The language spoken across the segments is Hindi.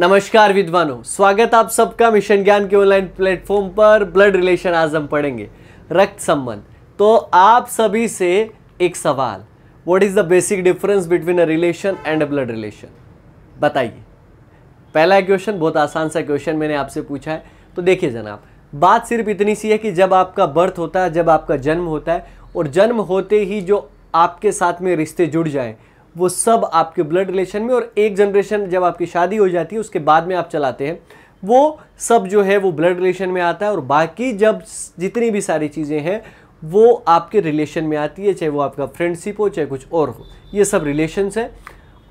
नमस्कार विद्वानों स्वागत आप सबका मिशन ज्ञान के ऑनलाइन प्लेटफॉर्म पर ब्लड रिलेशन आज हम पढ़ेंगे रक्त संबंध तो आप सभी से एक सवाल what is the basic difference between a relation and a blood relation बताइए पहला क्वेश्चन बहुत आसान सा क्वेश्चन मैंने आपसे पूछा है तो देखिए जनाब बात सिर्फ इतनी सी है कि जब आपका बर्थ होता है जब आपका जन्म होता है और जन्म होते ही जो आपके साथ में रिश्ते जुड़ जाएँ वो सब आपके ब्लड रिलेशन में और एक जनरेशन जब आपकी शादी हो जाती है उसके बाद में आप चलाते हैं वो सब जो है वो ब्लड रिलेशन में आता है और बाकी जब जितनी भी सारी चीज़ें हैं वो आपके रिलेशन में आती है चाहे वो आपका फ्रेंडशिप हो चाहे कुछ और हो ये सब रिलेशन्स हैं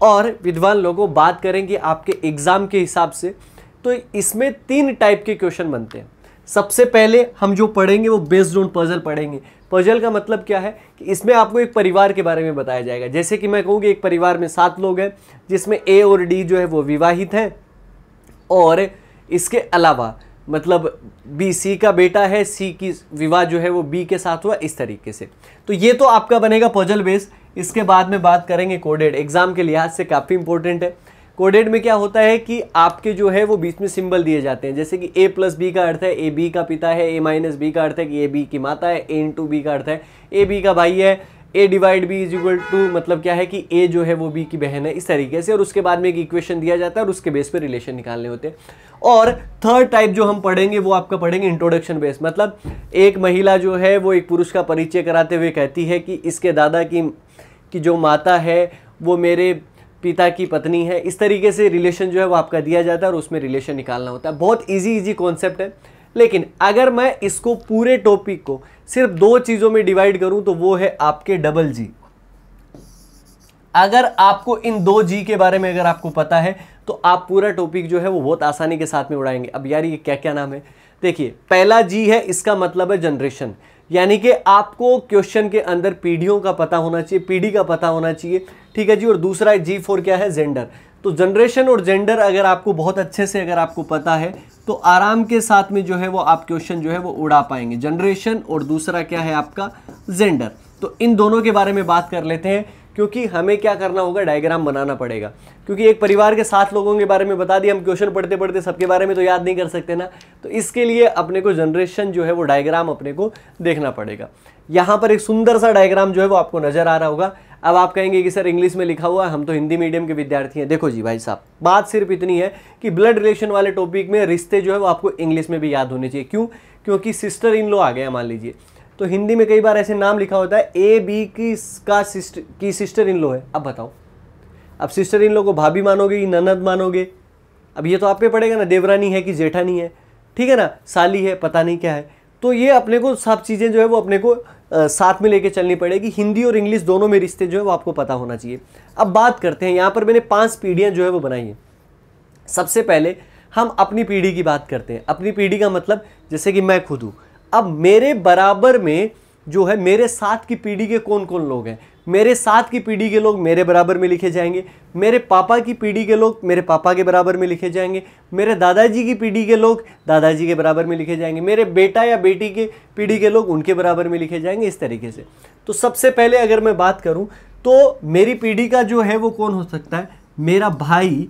और विद्वान लोगों बात करेंगे आपके एग्ज़ाम के हिसाब से तो इसमें तीन टाइप के क्वेश्चन बनते हैं सबसे पहले हम जो पढ़ेंगे वो बेस्ड ऑन पजल पढ़ेंगे पजल का मतलब क्या है कि इसमें आपको एक परिवार के बारे में बताया जाएगा जैसे कि मैं कहूँगी एक परिवार में सात लोग हैं जिसमें ए और डी जो है वो विवाहित हैं और इसके अलावा मतलब बी सी का बेटा है सी की विवाह जो है वो बी के साथ हुआ इस तरीके से तो ये तो आपका बनेगा पजल बेस इसके बाद में बात करेंगे कोडेड एग्ज़ाम के लिहाज से काफ़ी इंपॉर्टेंट है कोडेड में क्या होता है कि आपके जो है वो बीच में सिंबल दिए जाते हैं जैसे कि ए प्लस बी का अर्थ है ए बी का पिता है ए माइनस बी का अर्थ है कि ए बी की माता है ए इंटू बी का अर्थ है ए बी का भाई है A divide B is equal to मतलब क्या है कि ए जो है वो बी की बहन है इस तरीके से और उसके बाद में एक इक्वेशन दिया जाता है और उसके बेस पर रिलेशन निकालने होते हैं और थर्ड टाइप जो हम पढ़ेंगे वो आपका पढ़ेंगे इंट्रोडक्शन बेस मतलब एक महिला जो है वो एक पुरुष का परिचय कराते हुए कहती है कि इसके दादा की कि जो माता है वो मेरे पिता की पत्नी है इस तरीके से रिलेशन जो है वो आपका दिया जाता है और उसमें रिलेशन निकालना होता है बहुत ईजी इजी कॉन्सेप्ट है लेकिन अगर मैं इसको पूरे टॉपिक को सिर्फ दो चीज़ों में डिवाइड करूं तो वो है आपके डबल जी अगर आपको इन दो जी के बारे में अगर आपको पता है तो आप पूरा टॉपिक जो है वो बहुत आसानी के साथ में उड़ाएंगे अब यार ये क्या क्या नाम है देखिए पहला जी है इसका मतलब है जनरेशन यानी कि आपको क्वेश्चन के अंदर पीढ़ियों का पता होना चाहिए पीढ़ी का पता होना चाहिए ठीक है जी और दूसरा जी फोर क्या है जेंडर तो जनरेशन और जेंडर अगर आपको बहुत अच्छे से अगर आपको पता है तो आराम के साथ में जो है वो आप क्वेश्चन जो है वो उड़ा पाएंगे जनरेशन और दूसरा क्या है आपका जेंडर तो इन दोनों के बारे में बात कर लेते हैं क्योंकि हमें क्या करना होगा डायग्राम बनाना पड़ेगा क्योंकि एक परिवार के सात लोगों के बारे में बता दिया हम क्वेश्चन पढ़ते पढ़ते सबके बारे में तो याद नहीं कर सकते ना तो इसके लिए अपने को जनरेशन जो है वो डायग्राम अपने को देखना पड़ेगा यहाँ पर एक सुंदर सा डायग्राम जो है वो आपको नज़र आ रहा होगा अब आप कहेंगे कि सर इंग्लिश में लिखा हुआ है हम तो हिंदी मीडियम के विद्यार्थी हैं देखो जी भाई साहब बात सिर्फ इतनी है कि ब्लड रिलेशन वाले टॉपिक में रिश्ते जो है वो आपको इंग्लिश में भी याद होने चाहिए क्यों क्योंकि सिस्टर इन लो आ गया मान लीजिए तो हिंदी में कई बार ऐसे नाम लिखा होता है ए बी की का सिस्टर की सिस्टर इन लो है अब बताओ अब सिस्टर इन लो को भाभी मानोगे कि ननद मानोगे अब ये तो आप पे पड़ेगा ना देवरानी है कि जेठानी है ठीक है ना साली है पता नहीं क्या है तो ये अपने को सब चीज़ें जो है वो अपने को आ, साथ में लेके चलनी पड़ेगी हिंदी और इंग्लिश दोनों में रिश्ते जो है वो आपको पता होना चाहिए अब बात करते हैं यहाँ पर मैंने पाँच पीढ़ियाँ जो है वो बनाई हैं सबसे पहले हम अपनी पीढ़ी की बात करते हैं अपनी पीढ़ी का मतलब जैसे कि मैं खुद हूँ अब मेरे बराबर में जो है मेरे साथ की पीढ़ी के कौन कौन लोग हैं मेरे साथ की पीढ़ी के लोग मेरे बराबर में लिखे जाएंगे मेरे पापा की पीढ़ी के लोग मेरे पापा के बराबर में लिखे जाएंगे मेरे दादाजी की पीढ़ी के लोग दादाजी के बराबर में लिखे जाएंगे मेरे बेटा या बेटी के पीढ़ी के लोग उनके बराबर में लिखे जाएंगे इस तरीके से तो सबसे पहले अगर मैं बात करूँ तो मेरी पीढ़ी का जो है वो कौन हो सकता है मेरा भाई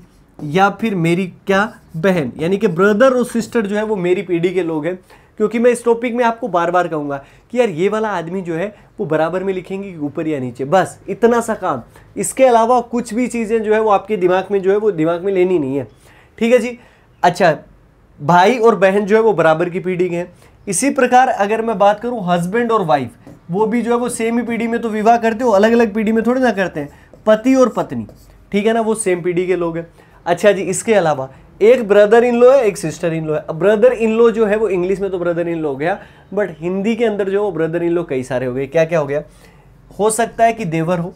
या फिर मेरी क्या बहन यानी कि ब्रदर और सिस्टर जो है वो मेरी पीढ़ी के लोग हैं क्योंकि मैं इस टॉपिक में आपको बार बार कहूँगा कि यार ये वाला आदमी जो है वो बराबर में लिखेंगे ऊपर या नीचे बस इतना सा काम इसके अलावा कुछ भी चीज़ें जो है वो आपके दिमाग में जो है वो दिमाग में लेनी नहीं है ठीक है जी अच्छा भाई और बहन जो है वो बराबर की पीढ़ी के हैं इसी प्रकार अगर मैं बात करूँ हस्बैंड और वाइफ वो भी जो है वो सेम ही पीढ़ी में तो विवाह करते हो अलग अलग पीढ़ी में थोड़ी ना करते हैं पति और पत्नी ठीक है ना वो सेम पीढ़ी के लोग हैं अच्छा जी इसके अलावा एक ब्रदर इन लो है एक सिस्टर इन लो है ब्रदर इन लो जो है वो इंग्लिश में तो ब्रदर इन लो हो गया बट हिंदी के अंदर जो ब्रदर इन लो कई सारे हो गए क्या क्या हो गया हो सकता है कि देवर हो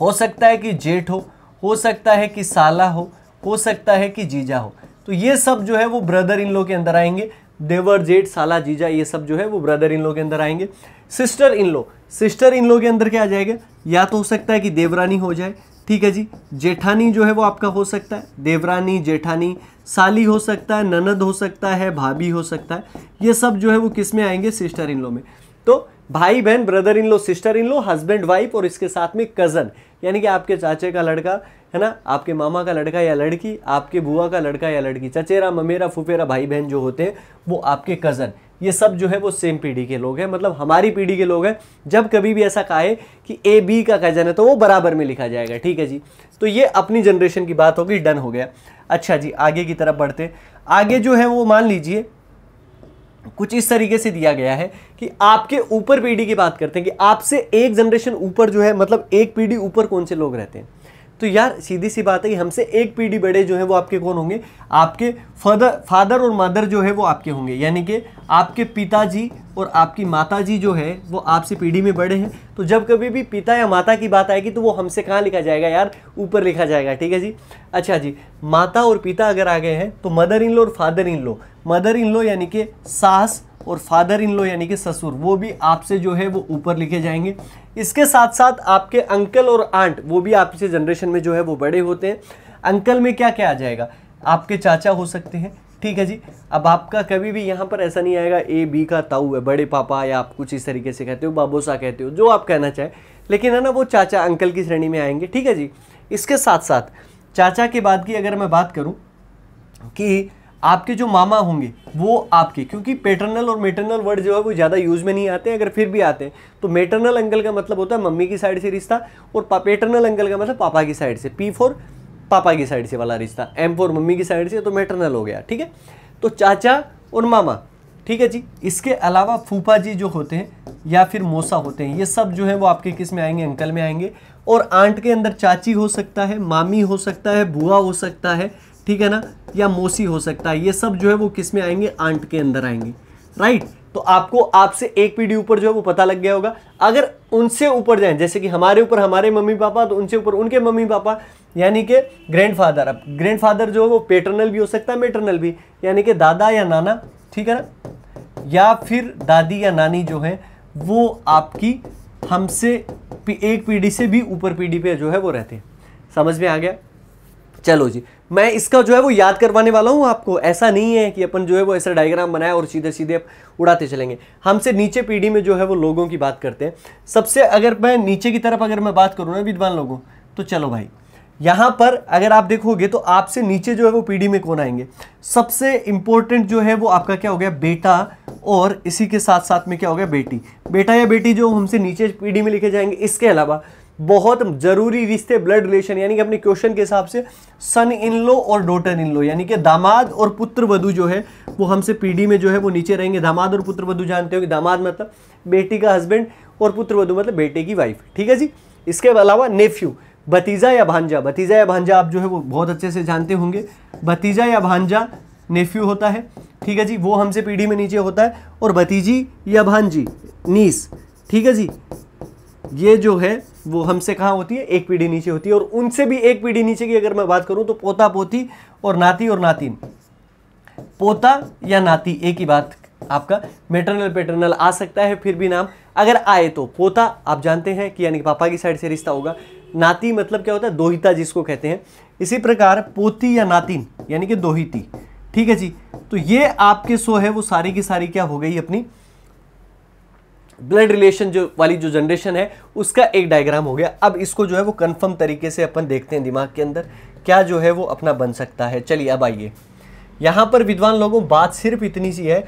हो सकता है कि जेठ हो हो सकता है कि साला हो हो सकता है कि जीजा हो तो ये सब जो है वो ब्रदर इन लो के अंदर आएंगे देवर जेठ साला जीजा ये सब जो है वो ब्रदर इन लो के अंदर आएंगे sister in law sister in लो के अंदर क्या आ जाएगा या तो हो सकता है कि देवरानी हो जाए ठीक है जी जेठानी जो है वो आपका हो सकता है देवरानी जेठानी साली हो सकता है ननद हो सकता है भाभी हो सकता है ये सब जो है वो किस में आएंगे सिस्टर इन लो में तो भाई बहन brother in law sister in law husband wife और इसके साथ में कज़न यानी कि आपके चाचे का लड़का है ना आपके मामा का लड़का या लड़की आपके बुआ का लड़का या लड़की चचेरा ममेरा फुफेरा भाई बहन जो होते हैं वो आपके कज़न ये सब जो है वो सेम पीढ़ी के लोग हैं मतलब हमारी पीढ़ी के लोग हैं जब कभी भी ऐसा कहे कि ए बी का कजन है तो वो बराबर में लिखा जाएगा ठीक है जी तो ये अपनी जनरेशन की बात होगी डन हो गया अच्छा जी आगे की तरफ बढ़ते आगे जो है वो मान लीजिए कुछ इस तरीके से दिया गया है कि आपके ऊपर पीढ़ी की बात करते हैं कि आपसे एक जनरेशन ऊपर जो है मतलब एक पीढ़ी ऊपर कौन से लोग रहते हैं तो यार सीधी सी बात है कि हमसे एक पीढ़ी बड़े जो है वो आपके कौन होंगे आपके फादर फादर और मदर जो है वो आपके होंगे यानी कि आपके पिताजी और आपकी माता जी जो है वो आपसे पीढ़ी में बड़े हैं तो जब कभी भी पिता या माता की बात आएगी तो वो हमसे कहाँ लिखा जाएगा यार ऊपर लिखा जाएगा ठीक है जी अच्छा जी माता और पिता अगर आ गए हैं तो मदर इन लो और father in low mother in लो यानी कि सास और फादर इन लॉ यानी कि ससुर वो भी आपसे जो है वो ऊपर लिखे जाएंगे इसके साथ साथ आपके अंकल और आंट वो भी आपसे जनरेशन में जो है वो बड़े होते हैं अंकल में क्या क्या आ जाएगा आपके चाचा हो सकते हैं ठीक है जी अब आपका कभी भी यहाँ पर ऐसा नहीं आएगा ए बी का ताऊ है बड़े पापा या आप कुछ इस तरीके से कहते हो बाबोसा कहते हो जो आप कहना चाहें लेकिन है ना वो चाचा अंकल की श्रेणी में आएंगे ठीक है जी इसके साथ साथ चाचा के बाद की अगर मैं बात करूँ कि आपके जो मामा होंगे वो आपके क्योंकि पेटर्नल और मेटर्नल वर्ड जो है वो ज़्यादा यूज़ में नहीं आते हैं अगर फिर भी आते हैं तो मेटर्नल अंकल का मतलब होता है मम्मी की साइड से रिश्ता और पेटर्नल अंकल का मतलब पापा की साइड से पी फोर पापा की साइड से वाला रिश्ता एम फोर मम्मी की साइड से तो मेटर्नल हो गया ठीक है तो चाचा और मामा ठीक है जी इसके अलावा फूफा जी जो होते हैं या फिर मोसा होते हैं ये सब जो है वो आपके किस में आएंगे अंकल में आएंगे और आंट के अंदर चाची हो सकता है मामी हो सकता है बुआ हो सकता है ठीक है ना या मोसी हो सकता है ये सब जो है वो किस में आएंगे आंट के अंदर आएंगे राइट तो आपको आपसे एक पीढ़ी ऊपर जो है वो पता लग गया होगा अगर उनसे ऊपर जाएं जैसे कि हमारे ऊपर हमारे मम्मी पापा तो उनसे ऊपर उनके मम्मी पापा यानी कि ग्रैंडफादर अब ग्रैंडफादर जो है वो पेटर्नल भी हो सकता है मेटर्नल भी यानी कि दादा या नाना ठीक है ना या फिर दादी या नानी जो है वो आपकी हमसे एक पीढ़ी से भी ऊपर पीढ़ी पे जो है वो रहते हैं समझ में आ गया चलो जी मैं इसका जो है वो याद करवाने वाला हूँ आपको ऐसा नहीं है कि अपन जो है वो ऐसा डायग्राम बनाए और सीधे सीधे उड़ाते चलेंगे हमसे नीचे पीढ़ी में जो है वो लोगों की बात करते हैं सबसे अगर मैं नीचे की तरफ अगर मैं बात करूँ ना विद्वान लोगों तो चलो भाई यहाँ पर अगर आप देखोगे तो आपसे नीचे जो है वो पीढ़ी में कौन आएंगे सबसे इम्पोर्टेंट जो है वो आपका क्या हो गया बेटा और इसी के साथ साथ में क्या हो गया बेटी बेटा या बेटी जो हमसे नीचे पीढ़ी में लिखे जाएंगे इसके अलावा बहुत जरूरी रिश्ते ब्लड रिलेशन यानी कि अपने क्वेश्चन के हिसाब से सन इन लो और डोटर इन लो यानी कि दामाद और पुत्र वधु जो है वो हमसे पीढ़ी में जो है वो नीचे रहेंगे दामाद और पुत्र वधु जानते हो कि दामाद मतलब बेटी का हस्बैंड और पुत्र वधु मतलब बेटे की वाइफ ठीक है जी इसके अलावा नेफ्यू भतीजा या भांजा भतीजा या भांजा आप जो है वो बहुत अच्छे से जानते होंगे भतीजा या भांजा नेफ्यू होता है ठीक है जी वो हमसे पीढ़ी में नीचे होता है और भतीजी या भांजी नीस ठीक है जी ये जो है वो हमसे कहाँ होती है एक पीढ़ी नीचे होती है और उनसे भी एक पीढ़ी नीचे की अगर मैं बात करूँ तो पोता पोती और नाती और नातीन पोता या नाती एक ही बात आपका मेटरनल पेटरनल आ सकता है फिर भी नाम अगर आए तो पोता आप जानते हैं कि यानी कि पापा की साइड से रिश्ता होगा नाती मतलब क्या होता है दोहिता जिसको कहते हैं इसी प्रकार पोती या नातीन यानी कि दोहिती ठीक है जी तो ये आपके सो है वो सारी की सारी क्या हो गई अपनी ब्लड रिलेशन जो वाली जो जनरेशन है उसका एक डायग्राम हो गया अब इसको जो है वो कन्फर्म तरीके से अपन देखते हैं दिमाग के अंदर क्या जो है वो अपना बन सकता है चलिए अब आइए यहाँ पर विद्वान लोगों बात सिर्फ इतनी सी है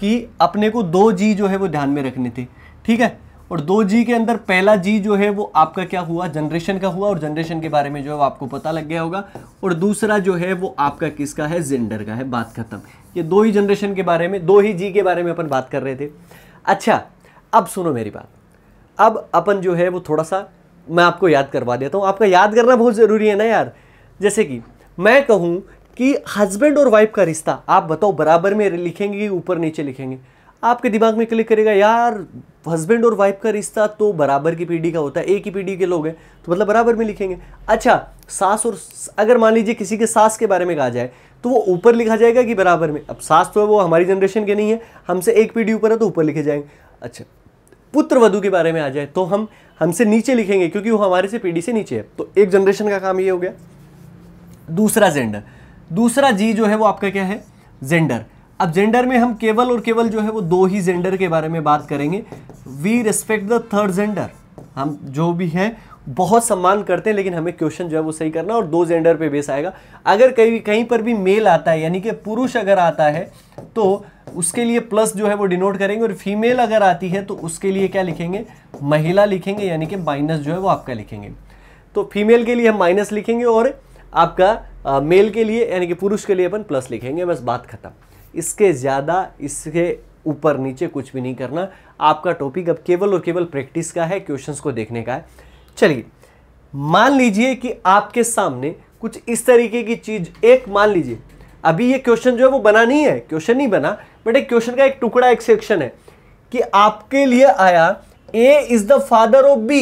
कि अपने को दो जी जो है वो ध्यान में रखने थे ठीक है और दो जी के अंदर पहला जी जो है वो आपका क्या हुआ जनरेशन का हुआ और जनरेशन के बारे में जो है वो आपको पता लग गया होगा और दूसरा जो है वो आपका किसका है जेंडर का है बात खत्म ये दो ही जनरेशन के बारे में दो ही जी के बारे में अपन बात कर रहे थे अच्छा अब सुनो मेरी बात अब अपन जो है वो थोड़ा सा मैं आपको याद करवा देता हूँ आपका याद करना बहुत ज़रूरी है ना यार जैसे कि मैं कहूँ कि हस्बैंड और वाइफ का रिश्ता आप बताओ बराबर में लिखेंगे कि ऊपर नीचे लिखेंगे आपके दिमाग में क्लिक करेगा यार हस्बैंड और वाइफ का रिश्ता तो बराबर की पीढ़ी का होता है एक ही पीढ़ी के लोग हैं तो मतलब बराबर में लिखेंगे अच्छा सास और अगर मान लीजिए किसी के सास के बारे में कहा जाए तो वो ऊपर लिखा जाएगा कि बराबर में अब सास तो है वो हमारी जनरेशन के नहीं है हमसे एक पीढ़ी ऊपर है तो ऊपर लिखे जाएंगे अच्छा पुत्र वधु के बारे में आ जाए तो हम हमसे नीचे लिखेंगे क्योंकि वो हमारे से पीढ़ी से नीचे है तो एक जनरेशन का काम ये हो गया दूसरा जेंडर दूसरा जी जो है वो आपका क्या है जेंडर अब जेंडर में हम केवल और केवल जो है वो दो ही जेंडर के बारे में बात करेंगे we respect the third gender हम जो भी है बहुत सम्मान करते हैं लेकिन हमें क्वेश्चन जो है वो सही करना और दो जेंडर पे बेस आएगा अगर कहीं कहीं पर भी मेल आता है यानी कि पुरुष अगर आता है तो उसके लिए प्लस जो है वो डिनोट करेंगे और फीमेल अगर आती है तो उसके लिए क्या लिखेंगे महिला लिखेंगे यानी कि माइनस जो है वो आपका लिखेंगे तो फीमेल के लिए हम माइनस लिखेंगे और आपका आ, मेल के लिए यानी कि पुरुष के लिए अपन प्लस लिखेंगे बस बात खत्म इसके ज़्यादा इसके ऊपर नीचे कुछ भी नहीं करना आपका टॉपिक अब केवल और केवल प्रैक्टिस का है क्वेश्चंस को देखने का है चलिए मान लीजिए कि आपके सामने कुछ इस तरीके की चीज एक मान लीजिए अभी ये क्वेश्चन जो है वो बना नहीं है क्वेश्चन नहीं बना बट एक क्वेश्चन का एक टुकड़ा एक सेक्शन है कि आपके लिए आया A is the father of B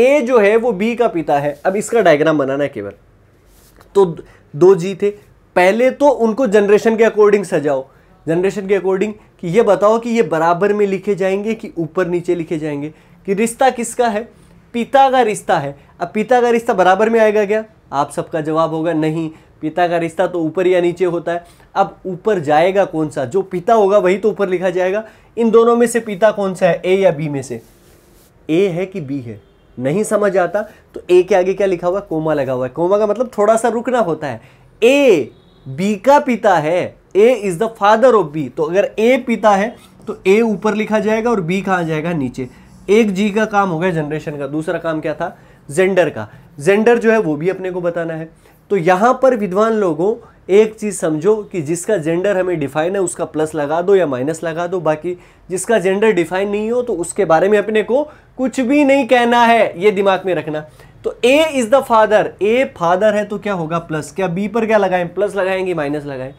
A जो है वो बी का पिता है अब इसका डायग्राम बनाना है केवल तो दो जी थे पहले तो उनको जनरेशन के अकॉर्डिंग सजाओ जनरेशन के अकॉर्डिंग कि ये बताओ कि ये बराबर में लिखे जाएंगे कि ऊपर नीचे लिखे जाएंगे कि रिश्ता किसका है पिता का रिश्ता है अब पिता का रिश्ता बराबर में आएगा क्या आप सबका जवाब होगा नहीं पिता का रिश्ता तो ऊपर या नीचे होता है अब ऊपर जाएगा कौन सा जो पिता होगा वही तो ऊपर लिखा जाएगा इन दोनों में से पिता कौन सा है ए या बी में से ए है कि बी है नहीं समझ आता तो ए के आगे क्या लिखा हुआ कोमा लगा हुआ है कोमा का मतलब थोड़ा सा रुकना होता है ए बी का पिता है A is the father of B तो अगर ए पिता है तो ए ऊपर लिखा जाएगा और बी कहाँ जाएगा नीचे एक जी का काम हो गया जनरेशन का दूसरा काम क्या था जेंडर का जेंडर जो है वो भी अपने को बताना है तो यहां पर विद्वान लोगों एक चीज़ समझो कि जिसका जेंडर हमें डिफाइन है उसका प्लस लगा दो या माइनस लगा दो बाकी जिसका जेंडर डिफाइन नहीं हो तो उसके बारे में अपने को कुछ भी नहीं कहना है ये दिमाग में रखना तो A is the father A father है तो क्या होगा प्लस क्या बी पर क्या लगाएं प्लस लगाएंगे माइनस लगाएं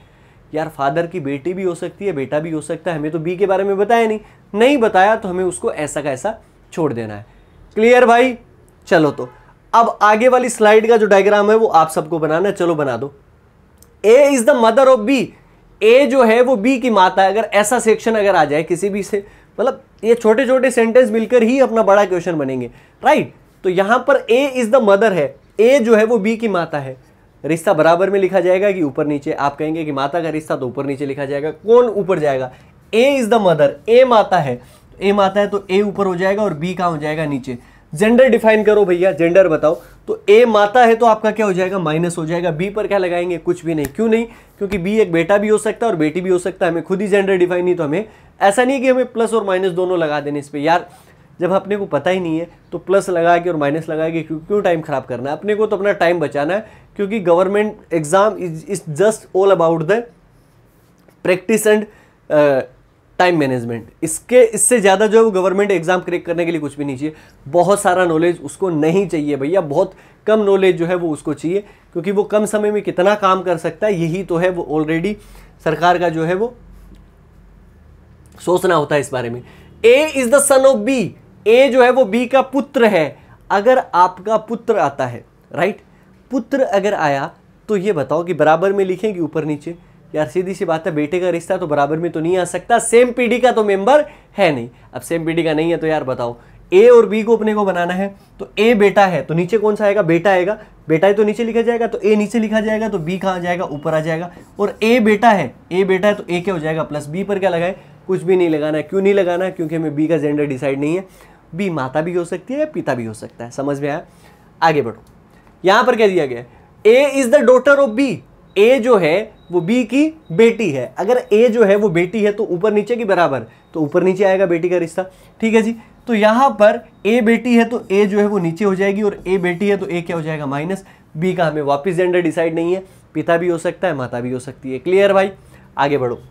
यार फादर की बेटी भी हो सकती है बेटा भी हो सकता है हमें तो बी के बारे में बताया नहीं नहीं बताया तो हमें उसको ऐसा का ऐसा छोड़ देना है क्लियर भाई चलो तो अब आगे वाली स्लाइड का जो डायग्राम है वो आप सबको बनाना है चलो बना दो A is the mother of B A जो है वो बी की माता है अगर ऐसा सेक्शन अगर आ जाए किसी भी से मतलब ये छोटे छोटे सेंटेंस मिलकर ही अपना बड़ा क्वेश्चन बनेंगे राइट तो यहाँ पर ए इज द मदर है ए जो है वो बी की माता है रिश्ता बराबर में लिखा जाएगा कि ऊपर नीचे आप कहेंगे कि माता का रिश्ता तो ऊपर नीचे लिखा जाएगा कौन ऊपर जाएगा A is the mother A माता है ए माता है तो ए ऊपर हो जाएगा और बी कहाँ हो जाएगा नीचे जेंडर डिफाइन करो भैया जेंडर बताओ तो ए माता है तो आपका क्या हो जाएगा माइनस हो जाएगा बी पर क्या लगाएंगे कुछ भी नहीं क्यों नहीं क्योंकि बी एक बेटा भी हो सकता है और बेटी भी हो सकता है हमें खुद ही जेंडर डिफाइन नहीं तो हमें ऐसा नहीं कि हमें प्लस और माइनस दोनों लगा देने इस पर यार जब अपने को पता ही नहीं है तो प्लस लगा के और माइनस लगा के क्यों क्यों टाइम ख़राब करना है अपने को तो अपना टाइम बचाना है क्योंकि government exam is is just all about the practice and time management इसके इससे ज़्यादा जो है वो गवर्नमेंट एग्ज़ाम क्रेक करने के लिए कुछ भी नहीं चाहिए बहुत सारा नॉलेज उसको नहीं चाहिए भैया बहुत कम नॉलेज जो है वो उसको चाहिए क्योंकि वो कम समय में कितना काम कर सकता है यही तो है वो ऑलरेडी सरकार का जो है वो सोचना होता है इस बारे में A is the son of B A जो है वो बी का पुत्र है अगर आपका पुत्र आता है राइट पुत्र अगर आया तो ये बताओ कि बराबर में लिखेंगे ऊपर नीचे यार सीधी सी बात है बेटे का रिश्ता तो बराबर में तो नहीं आ सकता सेम पीढ़ी का तो मेंबर है नहीं अब सेम पीढ़ी का नहीं है तो यार बताओ ए और बी को अपने को बनाना है तो ए बेटा है तो नीचे कौन सा आएगा बेटा आएगा बेटा है तो नीचे लिखा जाएगा तो ए नीचे लिखा जाएगा तो बी कहाँ जाएगा ऊपर आ जाएगा और ए बेटा है ए बेटा है तो ए क्या हो जाएगा प्लस बी पर क्या लगाए कुछ भी नहीं लगाना है क्यों नहीं लगाना है क्योंकि हमें बी का जेंडर डिसाइड नहीं है बी माता भी हो सकती है या पिता भी हो सकता है समझ में आया आगे बढ़ो यहां पर कह दिया गया A is the daughter of B A जो है वो बी की बेटी है अगर ए जो है वो बेटी है तो ऊपर नीचे की बराबर तो ऊपर नीचे आएगा बेटी का रिश्ता ठीक है जी तो यहां पर ए बेटी है तो ए जो है वो नीचे हो जाएगी और ए बेटी है तो ए क्या हो जाएगा माइनस बी का हमें वापस जेंडर डिसाइड नहीं है पिता भी हो सकता है माता भी हो सकती है क्लियर भाई आगे बढ़ो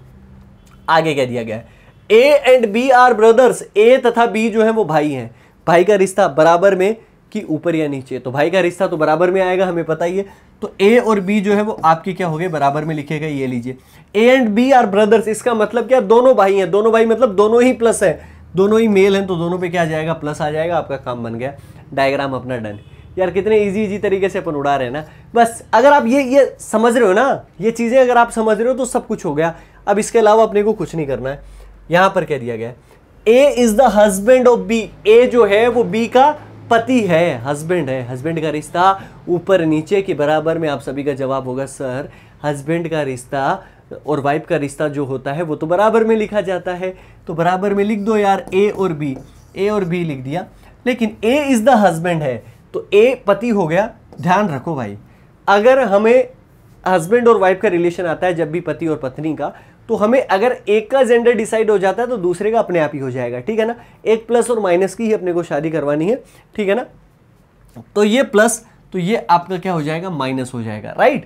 आगे क्या दिया गया है A and B are brothers A तथा बी जो है वो भाई हैं भाई का रिश्ता बराबर में कि ऊपर या नीचे तो भाई का रिश्ता तो बराबर में आएगा हमें पता ही है तो ए और बी जो है वो आपके क्या हो गए बराबर में लिखेगा ये लीजिए A and B are brothers इसका मतलब क्या दोनों भाई हैं दोनों भाई मतलब दोनों ही प्लस है दोनों ही मेल हैं तो दोनों पे क्या आ जाएगा प्लस आ जाएगा आपका काम बन गया डायग्राम अपना डन यार कितने इजी इजी तरीके से अपन उड़ा रहे हैं ना बस अगर आप ये ये समझ रहे हो ना ये चीज़ें अगर आप समझ रहे हो तो सब कुछ हो गया अब इसके अलावा अपने को कुछ नहीं करना है यहां पर कह दिया गया A is the husband of B A जो है वो बी का पति है हस्बैंड है हस्बैंड का रिश्ता ऊपर नीचे के बराबर में आप सभी का जवाब होगा सर हस्बैंड का रिश्ता और वाइफ का रिश्ता जो होता है वो तो बराबर में लिखा जाता है तो बराबर में लिख दो यार ए और बी ए और बी लिख दिया लेकिन ए इज़ द हस्बैंड है तो ए पति हो गया ध्यान रखो भाई अगर हमें हस्बैंड और वाइफ का रिलेशन आता है जब भी पति और पत्नी का तो हमें अगर एक का जेंडर डिसाइड हो जाता है तो दूसरे का अपने आप ही हो जाएगा ठीक है ना एक प्लस और माइनस की ही अपने को शादी करवानी है ठीक है ना तो ये प्लस तो ये आपका क्या हो जाएगा माइनस हो जाएगा राइट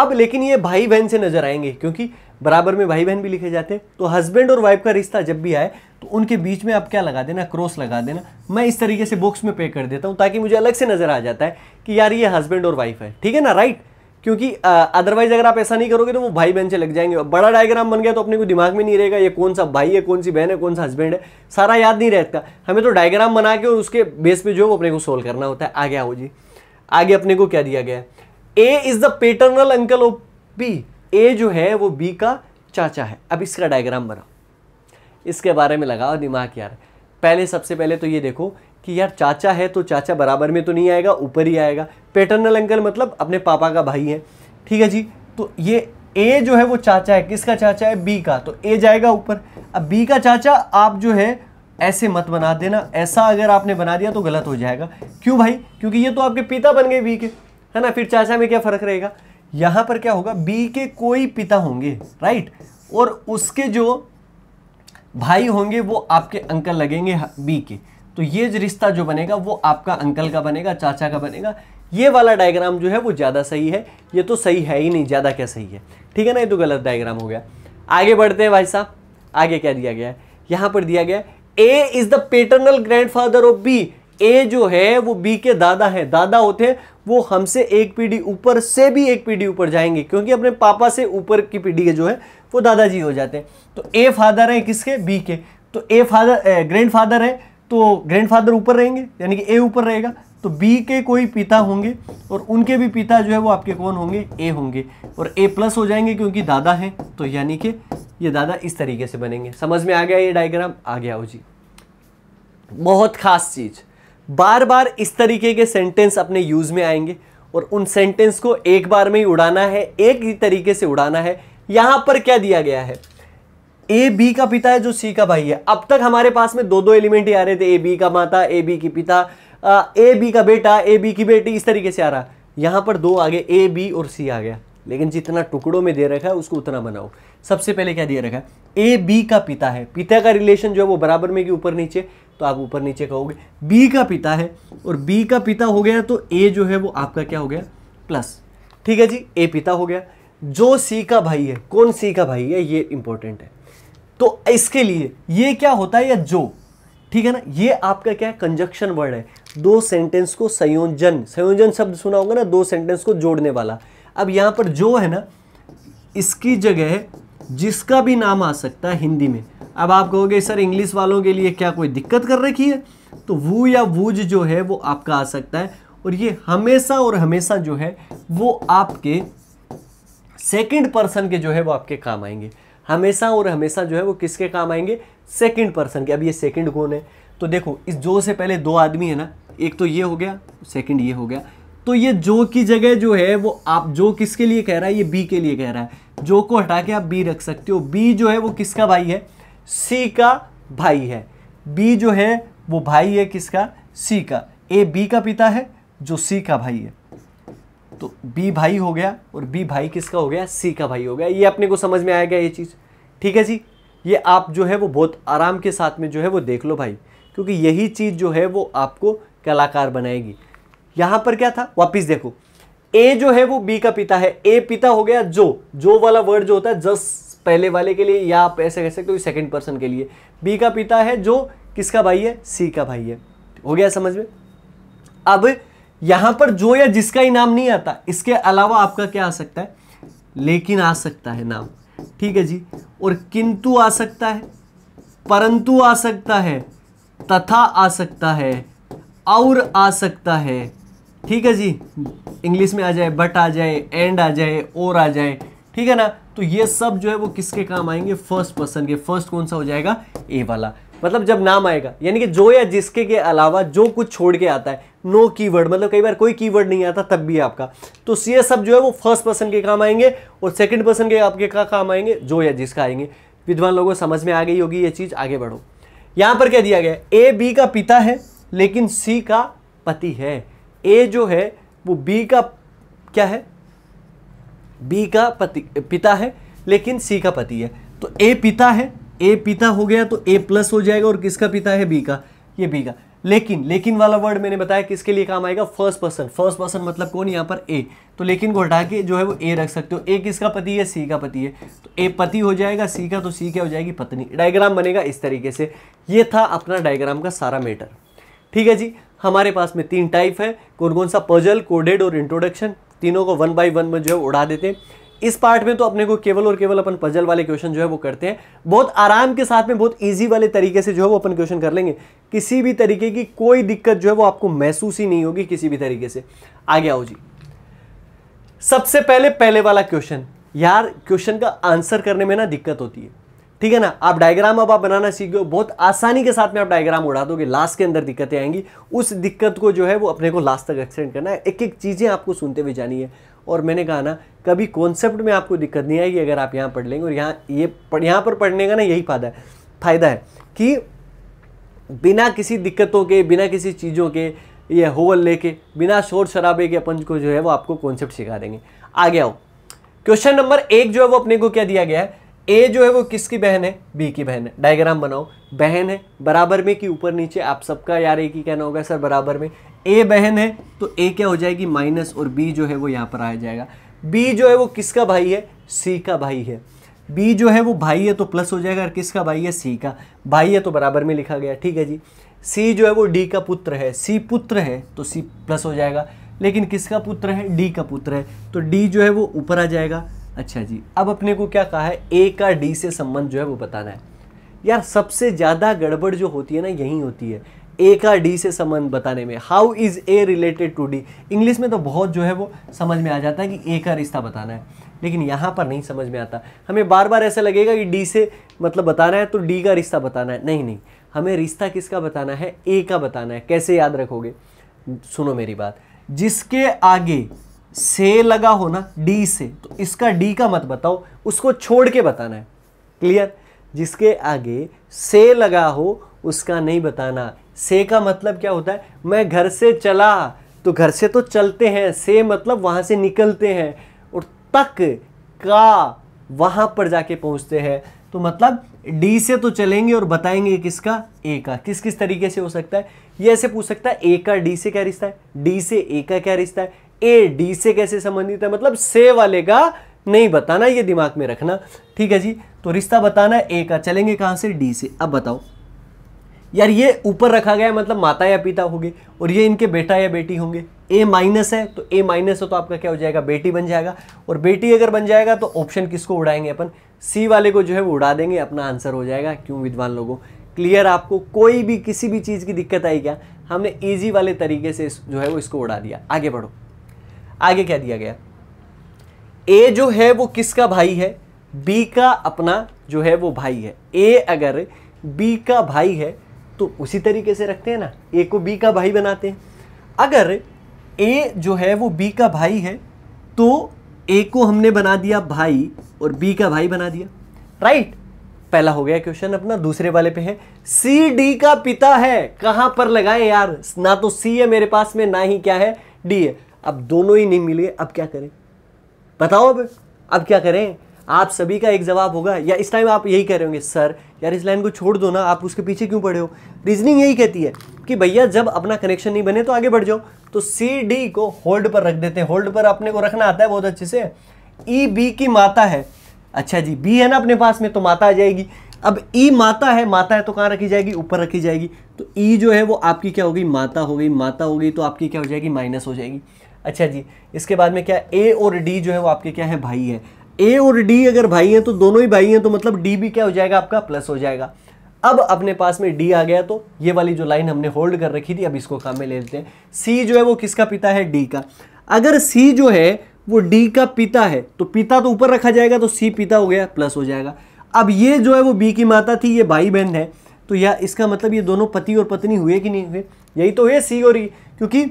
अब लेकिन ये भाई बहन से नजर आएंगे क्योंकि बराबर में भाई बहन भी लिखे जाते हैं तो हस्बैंड और वाइफ का रिश्ता जब भी आए तो उनके बीच में आप क्या लगा देना क्रॉस लगा देना मैं इस तरीके से बॉक्स में पे कर देता हूं ताकि मुझे अलग से नजर आ जाता है कि यार ये हस्बैंड और वाइफ है ठीक है ना राइट क्योंकि अदरवाइज अगर आप ऐसा नहीं करोगे तो वो भाई बहन से लग जाएंगे बड़ा डायग्राम बन गया तो अपने को दिमाग में नहीं रहेगा ये कौन सा भाई है कौन सी बहन है कौन सा हस्बैंड है सारा याद नहीं रहता हमें तो डायग्राम बना के और उसके बेस पे जो है वो अपने को सोल्व करना होता है आगे आओ जी आगे अपने को क्या दिया गया A is the paternal uncle of B A जो है वो बी का चाचा है अब इसका डायग्राम बनाओ इसके बारे में लगाओ दिमाग यार पहले सबसे पहले तो ये देखो कि यार चाचा है तो चाचा बराबर में तो नहीं आएगा ऊपर ही आएगा पेटर्नल अंकल मतलब अपने पापा का भाई है ठीक है जी तो ये ए जो है वो चाचा है किसका चाचा है बी का तो ए जाएगा ऊपर अब बी का चाचा आप जो है ऐसे मत बना देना ऐसा अगर आपने बना दिया तो गलत हो जाएगा क्यों भाई क्योंकि ये तो आपके पिता बन गए बी के है ना फिर चाचा में क्या फ़र्क रहेगा यहाँ पर क्या होगा बी के कोई पिता होंगे राइट और उसके जो भाई होंगे वो आपके अंकल लगेंगे बी के तो ये रिश्ता जो बनेगा वो आपका अंकल का बनेगा चाचा का बनेगा ये वाला डायग्राम जो है वो ज़्यादा सही है ये तो सही है ही नहीं ज़्यादा क्या सही है ठीक है ना ये तो गलत डायग्राम हो गया आगे बढ़ते हैं भाई साहब आगे क्या दिया गया है यहाँ पर दिया गया A is the paternal grandfather of B A जो है वो बी के दादा हैं दादा होते हैं वो हमसे एक पीढ़ी ऊपर से भी एक पीढ़ी ऊपर जाएंगे क्योंकि अपने पापा से ऊपर की पीढ़ी के जो है वो दादाजी हो जाते हैं तो ए फादर हैं किसके बी के तो ए फादर ग्रैंड फादर हैं तो ग्रैंडफादर ऊपर रहेंगे यानी कि ए ऊपर रहेगा तो बी के कोई पिता होंगे और उनके भी पिता जो है वो आपके कौन होंगे ए होंगे और ए प्लस हो जाएंगे क्योंकि दादा हैं तो यानी कि ये दादा इस तरीके से बनेंगे समझ में आ गया ये डायग्राम आ गया हो जी बहुत खास चीज़ बार बार इस तरीके के सेंटेंस अपने यूज़ में आएंगे और उन सेंटेंस को एक बार में ही उड़ाना है एक ही तरीके से उड़ाना है यहाँ पर क्या दिया गया है ए बी का पिता है जो सी का भाई है अब तक हमारे पास में दो दो एलिमेंट ही आ रहे थे ए बी का माता ए बी की पिता ए बी का बेटा ए बी की बेटी इस तरीके से आ रहा यहां पर दो आ गए ए बी और सी आ गया लेकिन जितना टुकड़ों में दे रखा है उसको उतना बनाओ सबसे पहले क्या दे रखा है ए बी का पिता है पिता का रिलेशन जो है वो बराबर में कि ऊपर नीचे तो आप ऊपर नीचे कहोगे बी का पिता है और बी का पिता हो गया तो ए जो है वो आपका क्या हो गया प्लस ठीक है जी ए पिता हो गया जो सी का भाई है कौन सी का भाई है ये इंपॉर्टेंट है तो इसके लिए ये क्या होता है या जो ठीक है ना ये आपका क्या है कंजक्शन वर्ड है दो सेंटेंस को संयोजन संयोजन शब्द सुना होगा ना दो सेंटेंस को जोड़ने वाला अब यहां पर जो है ना इसकी जगह जिसका भी नाम आ सकता है हिंदी में अब आप कहोगे सर इंग्लिश वालों के लिए क्या कोई दिक्कत कर रखी है तो वु या वूज जो है वो आपका आ सकता है और ये हमेशा और हमेशा जो है वो आपके सेकंड पर्सन के जो है वो आपके काम आएंगे हमेशा और हमेशा जो है वो किसके काम आएंगे सेकंड पर्सन के अब ये सेकंड कौन है तो देखो इस जो से पहले दो आदमी है ना एक तो ये हो गया सेकंड ये हो गया तो ये जो की जगह जो है वो आप जो किसके लिए कह रहा है ये बी के लिए कह रहा है जो को हटा के आप बी रख सकते हो बी जो है वो किसका भाई है सी का भाई है बी जो है वो भाई है किसका सी का ए बी का पिता है जो सी का भाई है तो बी भाई हो गया और बी भाई किसका हो गया सी का भाई हो गया ये अपने को समझ में आएगा ये चीज़ ठीक है जी ये आप जो है वो बहुत आराम के साथ में जो है वो देख लो भाई क्योंकि यही चीज़ जो है वो आपको कलाकार बनाएगी यहाँ पर क्या था वापिस देखो ए जो है वो बी का पिता है ए पिता हो गया जो जो वाला वर्ड जो होता है जस्ट पहले वाले के लिए या आप ऐसे कह सकते हो सेकंड पर्सन के लिए बी का पिता है जो किसका भाई है सी का भाई है हो गया समझ में अब यहां पर जो या जिसका ही नाम नहीं आता इसके अलावा आपका क्या आ सकता है लेकिन आ सकता है नाम ठीक है जी और किंतु आ सकता है परंतु आ सकता है तथा आ सकता है और आ सकता है ठीक है जी इंग्लिश में आ जाए बट आ जाए एंड आ जाए और आ जाए ठीक है ना तो ये सब जो है वो किसके काम आएंगे फर्स्ट पर्सन के फर्स्ट कौन सा हो जाएगा ए वाला मतलब जब नाम आएगा यानी कि जो या जिसके के अलावा जो कुछ छोड़ के आता है नो no कीवर्ड मतलब कई बार कोई कीवर्ड नहीं आता तब भी आपका तो सी सब जो है वो फर्स्ट पर्सन के काम आएंगे और सेकेंड पर्सन के आपके का काम आएंगे जो या जिसका आएंगे विद्वान लोगों समझ में आ गई होगी ये चीज़ आगे बढ़ो यहां पर क्या दिया गया ए बी का पिता है लेकिन सी का पति है ए जो है वो बी का क्या है बी का पति पिता है लेकिन सी का पति है तो ए पिता है ए पिता हो गया तो ए प्लस हो जाएगा और किसका पिता है बी का ये बी का लेकिन लेकिन वाला वर्ड मैंने बताया किसके लिए काम आएगा फर्स्ट पर्सन फर्स्ट पर्सन मतलब कौन यहाँ पर ए तो लेकिन को हटा के जो है वो ए रख सकते हो ए किसका पति है सी का पति है तो ए पति हो जाएगा सी का तो सी क्या हो जाएगी पत्नी डायग्राम बनेगा इस तरीके से ये था अपना डायग्राम का सारा मैटर ठीक है जी हमारे पास में तीन टाइप है कौन कौन सा पजल कोडेड और इंट्रोडक्शन तीनों को वन बाई वन में जो है उड़ा देते हैं इस पार्ट में तो अपने को केवल और केवल अपन पजल वाले क्वेश्चन जो है वो करते हैं बहुत आराम के साथ में बहुत ईजी वाले तरीके से जो है वो अपन क्वेश्चन कर लेंगे किसी भी तरीके की कोई दिक्कत जो है वो आपको महसूस ही नहीं होगी किसी भी तरीके से आगे आओ जी सबसे पहले पहले वाला क्वेश्चन यार क्वेश्चन का आंसर करने में ना दिक्कत होती है ठीक है ना आप डायग्राम अब आप बनाना सीख गए बहुत आसानी के साथ में आप डायग्राम उड़ा दोगे लास्ट के अंदर दिक्कतें आएंगी उस दिक्कत को जो है वो अपने को लास्ट तक एक्सटेंड करना है एक एक चीज़ें आपको सुनते हुए जानी है और मैंने कहा ना कभी कॉन्सेप्ट में आपको दिक्कत नहीं आएगी अगर आप यहाँ पढ़ लेंगे और यहाँ ये पढ़ यहाँ पर पढ़ने का ना यही फायदा है फायदा है कि बिना किसी दिक्कतों के बिना किसी चीज़ों के ये होवल लेके बिना शोर शराबे के अपन को जो है वो आपको कॉन्सेप्ट सिखा देंगे आगे आओ क्वेश्चन नंबर एक जो है वो अपने को क्या दिया गया है ए जो है वो किसकी बहन है बी की बहन है डायग्राम बनाओ बहन है बराबर में कि ऊपर नीचे आप सबका यार एक ही कहना होगा सर बराबर में ए बहन है तो ए क्या हो जाएगी माइनस और बी जो है वो यहाँ पर आ जाएगा बी जो है वो किसका भाई है सी का भाई है बी जो है वो भाई है तो प्लस हो जाएगा और किसका भाई है सी का भाई है तो बराबर में लिखा गया ठीक है जी सी जो है वो डी का पुत्र है सी पुत्र है तो सी प्लस हो जाएगा लेकिन किसका पुत्र है डी का पुत्र है तो डी जो है वो ऊपर आ जाएगा अच्छा जी अब अपने को क्या कहा है ए का डी से संबंध जो है वो बताना है यार सबसे ज़्यादा गड़बड़ जो होती है ना यही होती है ए का डी से संबंध बताने में how is A related to D English में तो बहुत जो है वो समझ में आ जाता है कि ए का रिश्ता बताना है लेकिन यहाँ पर नहीं समझ में आता हमें बार बार ऐसा लगेगा कि डी से मतलब बताना है तो डी का रिश्ता बताना है नहीं नहीं हमें रिश्ता किसका बताना है ए का बताना है कैसे याद रखोगे सुनो मेरी बात जिसके आगे से लगा हो ना डी से तो इसका डी का मत बताओ उसको छोड़ के बताना है क्लियर जिसके आगे से लगा हो उसका नहीं बताना से का मतलब क्या होता है मैं घर से चला तो घर से तो चलते हैं से मतलब वहाँ से निकलते हैं और तक का वहाँ पर जाके पहुँचते हैं तो मतलब डी से तो चलेंगे और बताएंगे किसका ए का किस किस तरीके से हो सकता है ये ऐसे पूछ सकता है ए का डी से क्या रिश्ता है डी से ए का क्या रिश्ता है ए डी से कैसे संबंधित है मतलब से वाले का नहीं बताना ये दिमाग में रखना ठीक है जी तो रिश्ता बताना ए का चलेंगे कहाँ से डी से अब बताओ यार ये ऊपर रखा गया है मतलब माता या पिता होंगे और ये इनके बेटा या बेटी होंगे ए माइनस है तो ए माइनस है तो आपका क्या हो जाएगा बेटी बन जाएगा और बेटी अगर बन जाएगा तो ऑप्शन किसको उड़ाएंगे अपन सी वाले को जो है वो उड़ा देंगे अपना आंसर हो जाएगा क्यों विद्वान लोगों क्लियर आपको कोई भी किसी भी चीज़ की दिक्कत आई क्या हमने ईजी वाले तरीके से जो है वो इसको उड़ा दिया आगे बढ़ो आगे क्या दिया गया ए जो है वो किसका भाई है बी का अपना जो है वो भाई है ए अगर बी का भाई है तो उसी तरीके से रखते हैं ना ए को बी का भाई बनाते हैं अगर ए जो है वो बी का भाई है तो ए को हमने बना दिया भाई और बी का भाई बना दिया राइट पहला हो गया क्वेश्चन अपना दूसरे वाले पे है सी डी का पिता है कहां पर लगाए यार ना तो सी है मेरे पास में ना ही क्या है डी है अब दोनों ही नहीं मिले अब क्या करें बताओ अब अब क्या करें आप सभी का एक जवाब होगा या इस टाइम आप यही कह रहे होंगे सर यार इस लाइन को छोड़ दो ना आप उसके पीछे क्यों पड़े हो रीजनिंग यही कहती है कि भैया जब अपना कनेक्शन नहीं बने तो आगे बढ़ जाओ तो सी डी को होल्ड पर रख देते हैं होल्ड पर अपने को रखना आता है बहुत अच्छे से ई e बी की माता है अच्छा जी बी है ना अपने पास में तो माता आ जाएगी अब ई e माता है माता है तो कहाँ रखी जाएगी ऊपर रखी जाएगी तो ई e जो है वो आपकी क्या होगी माता हो गई माता हो गई तो आपकी क्या हो जाएगी माइनस हो जाएगी अच्छा जी इसके बाद में क्या ए और डी जो है वो आपके क्या है भाई है ए और डी अगर भाई हैं तो दोनों ही भाई हैं तो मतलब डी भी क्या हो जाएगा आपका प्लस हो जाएगा अब अपने पास में डी आ गया तो ये वाली जो लाइन हमने होल्ड कर रखी थी अब इसको काम में ले लेते हैं सी जो है वो किसका पिता है डी का अगर सी जो है वो डी का पिता है तो पिता तो ऊपर रखा जाएगा तो सी पिता हो गया प्लस हो जाएगा अब ये जो है वो बी की माता थी ये भाई बहन है तो या इसका मतलब ये दोनों पति और पत्नी हुए कि नहीं हुए यही तो है सी और ई e, क्योंकि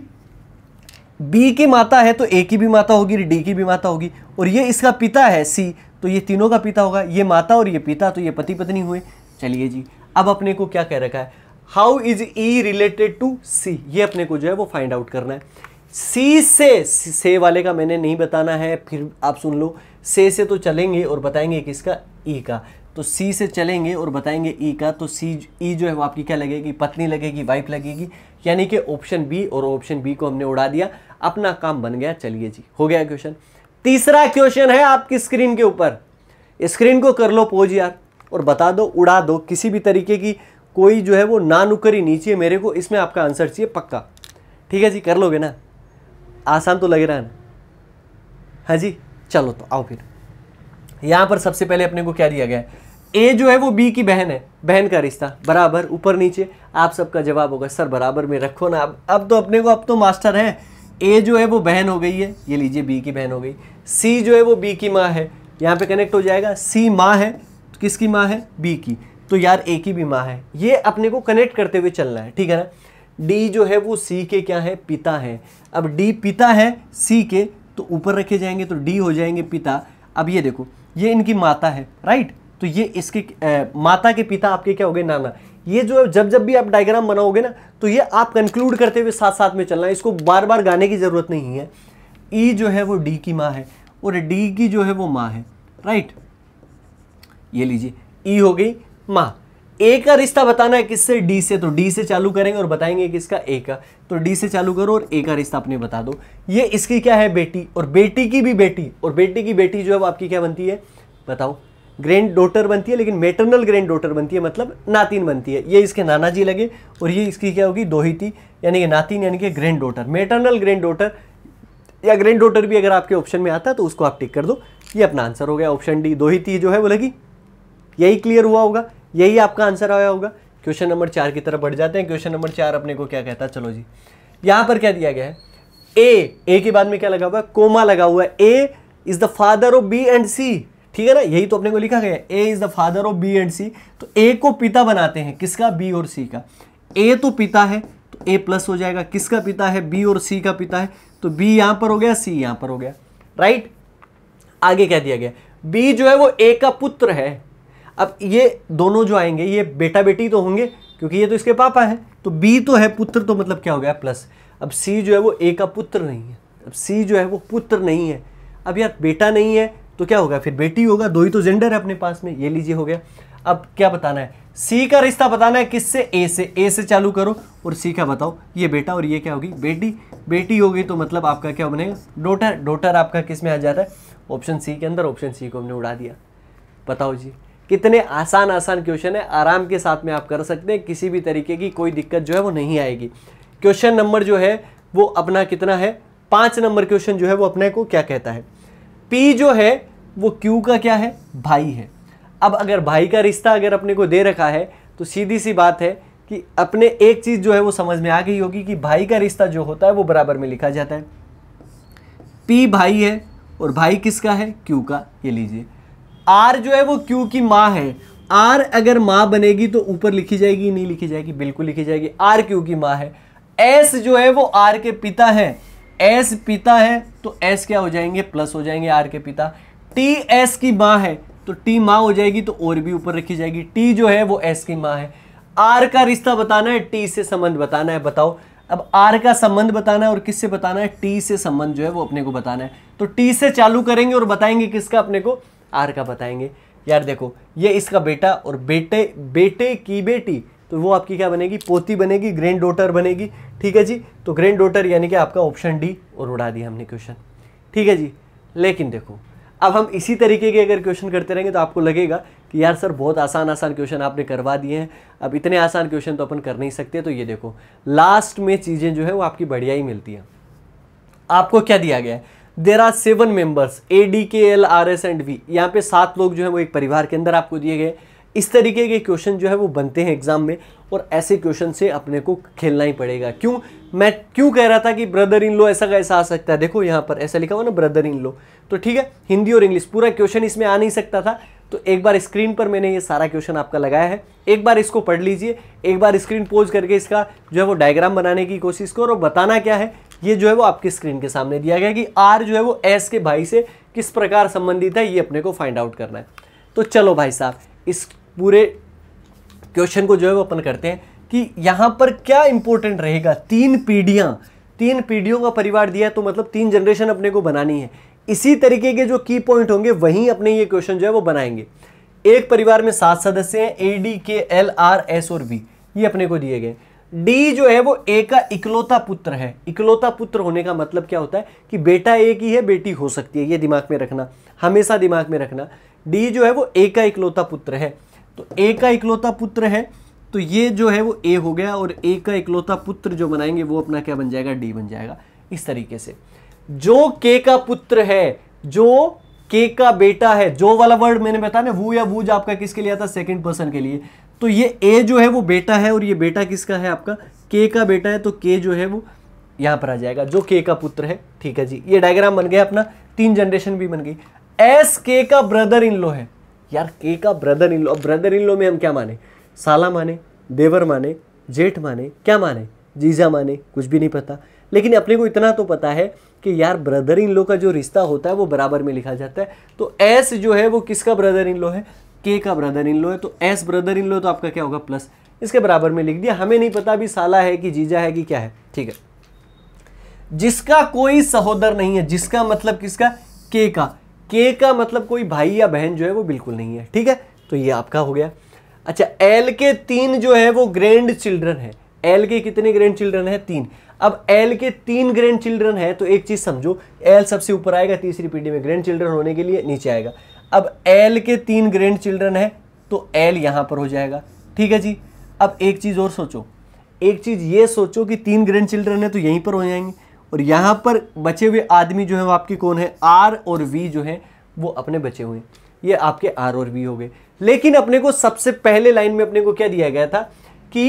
बी की माता है तो ए की भी माता होगी डी की भी माता होगी और ये इसका पिता है सी तो ये तीनों का पिता होगा ये माता और ये पिता तो ये पति पत्नी हुए चलिए जी अब अपने को क्या कह रखा है how is E related to C ये अपने को जो है वो फाइंड आउट करना है सी से से वाले का मैंने नहीं बताना है फिर आप सुन लो से से तो चलेंगे और बताएंगे किसका ई e का तो सी से चलेंगे और बताएंगे ई e का तो सी ई e जो है वो आपकी क्या लगेगी पत्नी लगेगी वाइफ लगेगी यानी कि ऑप्शन बी और ऑप्शन बी को हमने उड़ा दिया अपना काम बन गया चलिए जी हो गया क्वेश्चन तीसरा क्वेश्चन है आपकी स्क्रीन के ऊपर स्क्रीन को कर लो पोज यार और बता दो उड़ा दो किसी भी तरीके की कोई जो है वो ना नुकरी नीचे मेरे को इसमें आपका आंसर चाहिए पक्का ठीक है जी कर लोगे ना आसान तो लग रहा है ना हाँ जी चलो तो आओ फिर यहाँ पर सबसे पहले अपने को क्या दिया गया है ए जो है वो बी की बहन है बहन का रिश्ता बराबर ऊपर नीचे आप सबका जवाब होगा सर बराबर में रखो ना अब अब तो अपने को अब तो मास्टर है ए जो है वो बहन हो गई है ये लीजिए बी की बहन हो गई सी जो है वो बी की माँ है यहाँ पे कनेक्ट हो जाएगा सी माँ है तो किसकी माँ है बी की तो यार ए की भी माँ है ये अपने को कनेक्ट करते हुए चलना है ठीक है ना डी जो है वो सी के क्या है पिता है अब डी पिता है सी के तो ऊपर रखे जाएंगे तो डी हो जाएंगे पिता अब ये देखो ये इनकी माता है राइट तो ये इसके माता के पिता आपके क्या हो गए नाना ये जो जब जब भी आप डायग्राम बनाओगे ना तो ये आप कंक्लूड करते हुए साथ साथ में चलना है इसको बार बार गाने की ज़रूरत नहीं है ई जो है वो डी की माँ है और डी की जो है वो माँ है राइट ये लीजिए ई हो गई माँ ए का रिश्ता बताना है किससे डी से तो डी से चालू करेंगे और बताएंगे किसका ए का तो डी से चालू करो और ए का रिश्ता अपने बता दो ये इसकी क्या है बेटी और बेटी की भी बेटी और बेटी की बेटी जो है वो आपकी क्या बनती है बताओ ग्रैंड डॉटर बनती है लेकिन मेटरनल ग्रैंड डॉटर बनती है मतलब नातिन बनती है ये इसके नाना जी लगे और ये इसकी क्या होगी दोहिती यानी कि नातिन यानी कि granddaughter maternal granddaughter या ग्रैंड डॉटर भी अगर आपके ऑप्शन में आता है तो उसको आप टिक कर दो ये अपना आंसर हो गया ऑप्शन डी दोहिती जो है वो लगी यही क्लियर हुआ होगा यही आपका आंसर आया होगा क्वेश्चन नंबर चार की तरफ बढ़ जाते हैं क्वेश्चन नंबर चार अपने को क्या कहता है चलो जी यहां पर क्या दिया गया है ए ए के बाद में क्या लगा हुआ है कोमा लगा हुआ है A is the father of B and C ठीक है ना यही तो अपने को लिखा गया A is the father of B and C तो ए को पिता बनाते हैं किसका बी और सी का ए तो पिता है तो ए प्लस हो जाएगा किसका पिता है बी और सी का पिता है तो बी यहां पर हो गया सी यहां पर हो गया राइट आगे क्या दिया गया बी जो है वो ए का पुत्र है अब ये दोनों जो आएंगे ये बेटा बेटी तो होंगे क्योंकि ये तो इसके पापा हैं तो बी तो है पुत्र तो मतलब क्या हो गया प्लस अब सी जो है वो ए का पुत्र नहीं है अब सी जो है वो पुत्र नहीं है अब यार बेटा नहीं है तो क्या होगा फिर बेटी होगा दो ही तो जेंडर है अपने पास में ये लीजिए हो गया अब क्या बताना है सी का रिश्ता बताना है किससे ए से ए से चालू करो और सी का बताओ ये बेटा और ये क्या होगी बेटी बेटी होगी तो मतलब आपका क्या बनेगा डोटर डोटर आपका किस में आ जाता है ऑप्शन सी के अंदर ऑप्शन सी को हमने उड़ा दिया बताओ जी कितने आसान आसान क्वेश्चन है आराम के साथ में आप कर सकते हैं किसी भी तरीके की कोई दिक्कत जो है वो नहीं आएगी क्वेश्चन नंबर जो है वो अपना कितना है पाँच नंबर क्वेश्चन जो है वो अपने को क्या कहता है पी जो है वो क्यू का क्या है भाई है अब अगर भाई का रिश्ता अगर अपने को दे रखा है तो सीधी सी बात है कि अपने एक चीज़ जो है वो समझ में आ गई होगी कि भाई का रिश्ता जो होता है वो बराबर में लिखा जाता है पी भाई है और भाई किसका है क्यू का ये लीजिए आर जो है वो क्यू की माँ है आर अगर माँ बनेगी तो ऊपर लिखी जाएगी नहीं लिखी जाएगी बिल्कुल लिखी जाएगी आर क्यू की माँ है एस जो है वो आर के पिता है एस पिता है तो एस क्या हो जाएंगे प्लस हो जाएंगे आर के पिता टी एस की माँ है तो टी माँ हो जाएगी तो और भी ऊपर रखी जाएगी टी जो है वो एस की माँ है आर का रिश्ता बताना है टी से संबंध बताना है बताओ अब आर का संबंध बताना है और किससे बताना है टी से संबंध जो है वो अपने को बताना है तो टी से चालू करेंगे और बताएंगे किसका अपने को आर का बताएंगे यार देखो ये इसका बेटा और बेटे बेटे की बेटी तो वो आपकी क्या बनेगी पोती बनेगी ग्रैंड डोटर बनेगी ठीक है जी तो ग्रैंड डोटर यानी कि आपका ऑप्शन डी और उड़ा दिया हमने क्वेश्चन ठीक है जी लेकिन देखो अब हम इसी तरीके के अगर क्वेश्चन करते रहेंगे तो आपको लगेगा कि यार सर बहुत आसान आसान क्वेश्चन आपने करवा दिए हैं अब इतने आसान क्वेश्चन तो अपन कर नहीं सकते तो ये देखो लास्ट में चीज़ें जो है वो आपकी बढ़िया ही मिलती हैं आपको क्या दिया गया है there are seven members A D K L R S and V यहाँ पे सात लोग जो है वो एक परिवार के अंदर आपको दिए गए इस तरीके के क्वेश्चन जो है वो बनते हैं एग्जाम में और ऐसे क्वेश्चन से अपने को खेलना ही पड़ेगा क्यों मैं क्यों कह रहा था कि ब्रदर इन लो ऐसा कैसा आ सकता है देखो यहाँ पर ऐसा लिखा हुआ ना ब्रदर इन लो तो ठीक है हिंदी और इंग्लिश पूरा क्वेश्चन इसमें आ नहीं सकता था तो एक बार स्क्रीन पर मैंने ये सारा क्वेश्चन आपका लगाया है एक बार इसको पढ़ लीजिए एक बार स्क्रीन पोज करके इसका जो है वो डायग्राम बनाने की कोशिश करो और बताना क्या है ये जो है वो आपकी स्क्रीन के सामने दिया गया कि आर जो है वो एस के भाई से किस प्रकार संबंधित है ये अपने को फाइंड आउट करना है तो चलो भाई साहब इस पूरे क्वेश्चन को जो है वो अपन करते हैं कि यहाँ पर क्या इंपॉर्टेंट रहेगा तीन पीढ़ियाँ तीन पीढ़ियों का परिवार दिया है तो मतलब तीन जनरेशन अपने को बनानी है इसी तरीके के जो की पॉइंट होंगे वहीं अपने ये क्वेश्चन जो है वो बनाएंगे एक परिवार में सात सदस्य हैं A D K L R S और बी ये अपने को दिए गए डी जो है वो ए का इकलौता पुत्र है इकलौता पुत्र होने का मतलब क्या होता है कि बेटा एक ही है बेटी हो सकती है ये दिमाग में रखना हमेशा दिमाग में रखना डी जो है वो ए का इकलौता पुत्र है तो ए का इकलौता पुत्र है तो ये जो है वो ए हो गया और ए का इकलौता पुत्र जो बनाएंगे वो अपना क्या बन जाएगा डी बन जाएगा इस तरीके से जो के का पुत्र है जो के का बेटा है जो वाला वर्ड मैंने बताया ना वो या वूज आपका किसके लिए आता सेकंड पर्सन के लिए तो ये ए जो है वो बेटा है और ये बेटा किसका है आपका के का बेटा है तो के जो है वो यहां पर आ जाएगा जो के का पुत्र है ठीक है जी ये डायग्राम बन गया अपना तीन जनरेशन भी बन गई एस के का ब्रदर इन लो है यार के का brother in low brother in लो में हम क्या माने साला माने देवर माने जेठ माने क्या माने जीजा माने कुछ भी नहीं पता लेकिन अपने को इतना तो पता है कि यार ब्रदर इन लो का जो रिश्ता होता है वो बराबर में लिखा जाता है तो एस जो है वो किसका ब्रदर इन लो है के का ब्रदर इन लो है तो एस ब्रदर इन लो तो आपका क्या होगा प्लस इसके बराबर में लिख दिया हमें नहीं पता अभी साला है कि जीजा है कि क्या है ठीक है जिसका कोई सहोदर नहीं है जिसका मतलब किसका के का के का मतलब कोई भाई या बहन जो है वो बिल्कुल नहीं है ठीक है तो ये आपका हो गया अच्छा एल के तीन जो है वो ग्रैंड चिल्ड्रन है एल के कितने ग्रैंड चिल्ड्रन है तीन अब एल के तीन ग्रैंड चिल्ड्रन है तो एक चीज़ समझो एल सबसे ऊपर आएगा तीसरी पीढ़ी में ग्रैंड चिल्ड्रन होने के लिए नीचे आएगा अब एल के तीन ग्रैंड चिल्ड्रन है तो एल यहां पर हो जाएगा ठीक है जी अब एक चीज़ और सोचो एक चीज़ ये सोचो कि तीन ग्रैंड चिल्ड्रन है तो यहीं पर हो जाएंगे और यहां पर बचे हुए आदमी जो है वो आपके कौन है आर और वी जो है वो अपने बचे हुए ये आपके आर और वी हो गए लेकिन अपने को सबसे पहले लाइन में अपने को क्या दिया गया था कि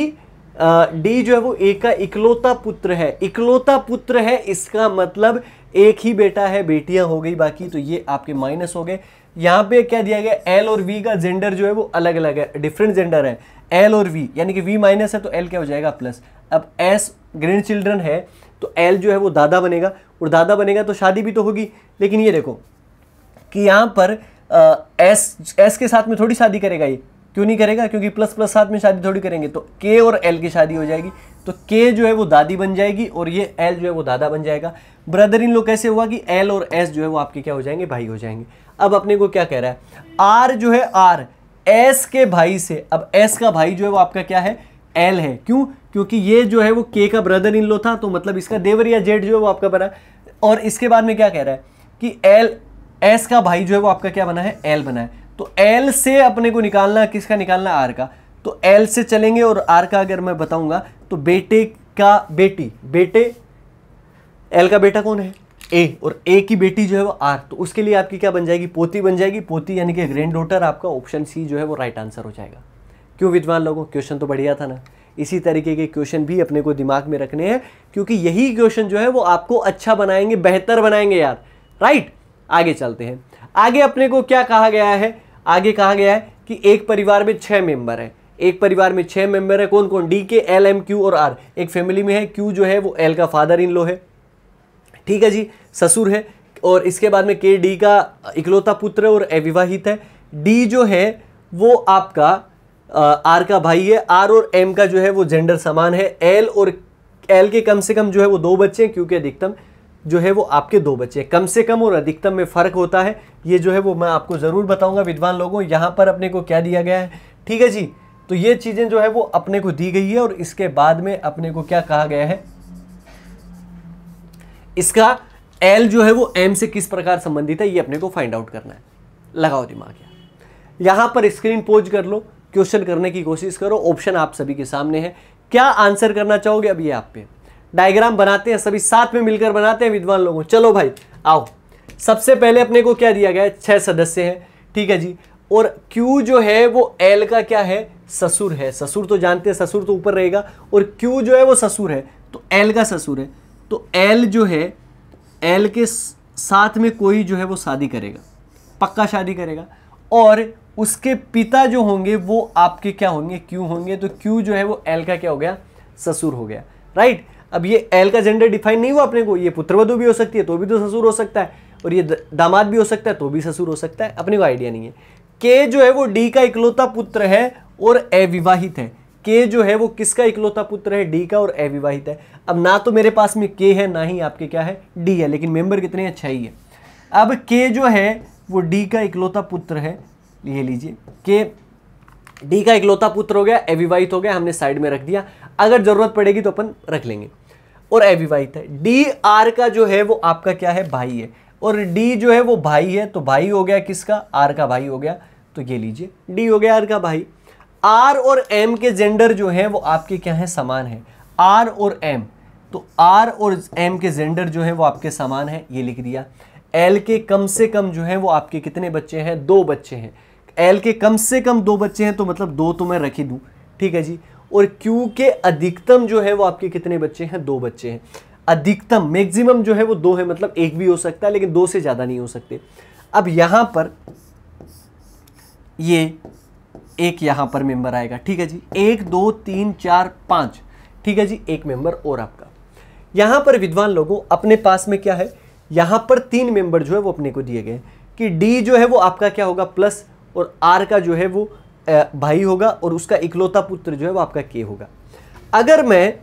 डी जो है वो ए का इकलौता पुत्र है इकलौता पुत्र है इसका मतलब एक ही बेटा है बेटियां हो गई बाकी तो ये आपके माइनस हो गए यहाँ पे क्या दिया गया एल और वी का जेंडर जो है वो अलग अलग है डिफरेंट जेंडर है एल और वी यानी कि वी माइनस है तो एल क्या हो जाएगा प्लस अब एस ग्रैंड चिल्ड्रन है तो एल जो है वो दादा बनेगा और दादा बनेगा तो शादी भी तो होगी लेकिन ये देखो कि यहाँ पर एस एस के साथ में थोड़ी शादी करेगा ये क्यों नहीं करेगा क्योंकि प्लस प्लस साथ में शादी थोड़ी करेंगे तो के और एल की शादी हो जाएगी तो के जो है वो दादी बन जाएगी और ये एल जो है वो दादा बन जाएगा ब्रदर इन लोग कैसे हुआ कि एल और एस जो है वो आपके क्या हो जाएंगे भाई हो जाएंगे अब अपने को क्या कह रहा है आर जो है आर एस के भाई से अब एस का भाई जो है वो आपका क्या है एल है क्यों क्योंकि ये जो है वो के का ब्रदर इन लो था तो मतलब इसका देवर या जेड जो है वो आपका बना और इसके बाद में क्या कह रहा है कि एल एस का भाई जो है वो आपका क्या बना है एल बना है तो एल से अपने को निकालना किसका निकालना आर का तो एल से चलेंगे और आर का अगर मैं बताऊंगा तो बेटे का बेटी बेटे एल का बेटा कौन है ए और ए की बेटी जो है वो आर तो उसके लिए आपकी क्या बन जाएगी पोती बन जाएगी पोती यानी कि ग्रैंड डॉटर आपका ऑप्शन सी जो है वो राइट आंसर हो जाएगा क्यों विद्वान लोगों क्वेश्चन तो बढ़िया था ना इसी तरीके के क्वेश्चन भी अपने को दिमाग में रखने हैं क्योंकि यही क्वेश्चन जो है वो आपको अच्छा बनाएंगे बेहतर बनाएंगे यार राइट आगे चलते हैं आगे अपने को क्या कहा गया है आगे कहा गया है कि एक परिवार में छह मेंबर है एक परिवार में छह मेंबर है कौन कौन D K L M Q और आर एक फैमिली में है क्यू जो है वो एल का फादर इन लो है ठीक है जी ससुर है और इसके बाद में के डी का इकलौता पुत्र और अविवाहित है डी जो है वो आपका आर का भाई है आर और एम का जो है वो जेंडर समान है एल और एल के कम से कम जो है वो दो बच्चे हैं क्योंकि अधिकतम जो है वो आपके दो बच्चे हैं कम से कम और अधिकतम में फ़र्क होता है ये जो है वो मैं आपको ज़रूर बताऊंगा विद्वान लोगों यहाँ पर अपने को क्या दिया गया है ठीक है जी तो ये चीज़ें जो है वो अपने को दी गई है और इसके बाद में अपने को क्या कहा गया है इसका एल जो है वो एम से किस प्रकार संबंधित है ये अपने को फाइंड आउट करना है लगाओ दिमाग यहाँ यहाँ पर स्क्रीन पोज कर लो क्वेश्चन करने की कोशिश करो ऑप्शन आप सभी के सामने है क्या आंसर करना चाहोगे अभी आप पे डायग्राम बनाते हैं सभी साथ में मिलकर बनाते हैं विद्वान लोगों चलो भाई आओ सबसे पहले अपने को क्या दिया गया छह सदस्य हैं ठीक है जी और क्यू जो है वो एल का क्या है ससुर है ससुर तो जानते हैं ससुर तो ऊपर रहेगा और क्यू जो है वो ससुर है तो एल का ससुर है तो एल जो है एल के साथ में कोई जो है वो शादी करेगा पक्का शादी करेगा और उसके पिता जो होंगे वो आपके क्या होंगे क्यू होंगे तो क्यू जो है वो एल का क्या हो गया ससुर हो गया राइट अब ये एल का जेंडर डिफाइन नहीं हुआ अपने को ये पुत्रवधु भी हो सकती है तो भी तो ससुर हो सकता है और ये दामाद भी हो सकता है तो भी ससुर हो सकता है अपने को आइडिया नहीं है के जो है वो डी का इकलौता पुत्र है और अविवाहित है के जो है वो किसका इकलौता पुत्र है डी का और अविवाहित है अब ना तो मेरे पास में के है ना ही आपके क्या है डी है लेकिन मेंबर कितने अच्छा ही है अब के जो है वो डी का इकलौता पुत्र है ये लीजिए के डी का इकलौता पुत्र हो गया अविवाहित हो गया हमने साइड में रख दिया अगर ज़रूरत पड़ेगी तो अपन रख लेंगे और एविवाहित है डी आर का जो है वो आपका क्या है भाई है और डी जो है वो भाई है तो भाई हो गया किसका आर का भाई हो गया तो ये लीजिए डी हो गया आर का भाई आर और एम के जेंडर जो है वो आपके क्या है समान है आर और एम तो आर और एम के जेंडर जो है वो आपके समान है ये लिख दिया एल के कम से कम जो है वो आपके कितने बच्चे हैं दो बच्चे हैं एल के कम से कम दो बच्चे हैं तो मतलब दो तो मैं रख ही दूँ ठीक है जी और क्यू के अधिकतम जो है वो आपके कितने बच्चे हैं दो बच्चे हैं अधिकतम मैक्सिमम जो है वो दो है मतलब एक भी हो सकता है लेकिन दो से ज़्यादा नहीं हो सकते अब यहां पर ये एक यहां पर मेंबर आएगा ठीक है जी एक दो तीन चार पांच ठीक है जी एक मेंबर और आपका यहां पर विद्वान लोगों अपने पास में क्या है यहां पर तीन मेंबर जो है वो अपने को दिए गए कि डी जो है वो आपका क्या होगा प्लस और आर का जो है वो भाई होगा और उसका इकलौता पुत्र जो है वो आपका के होगा अगर मैं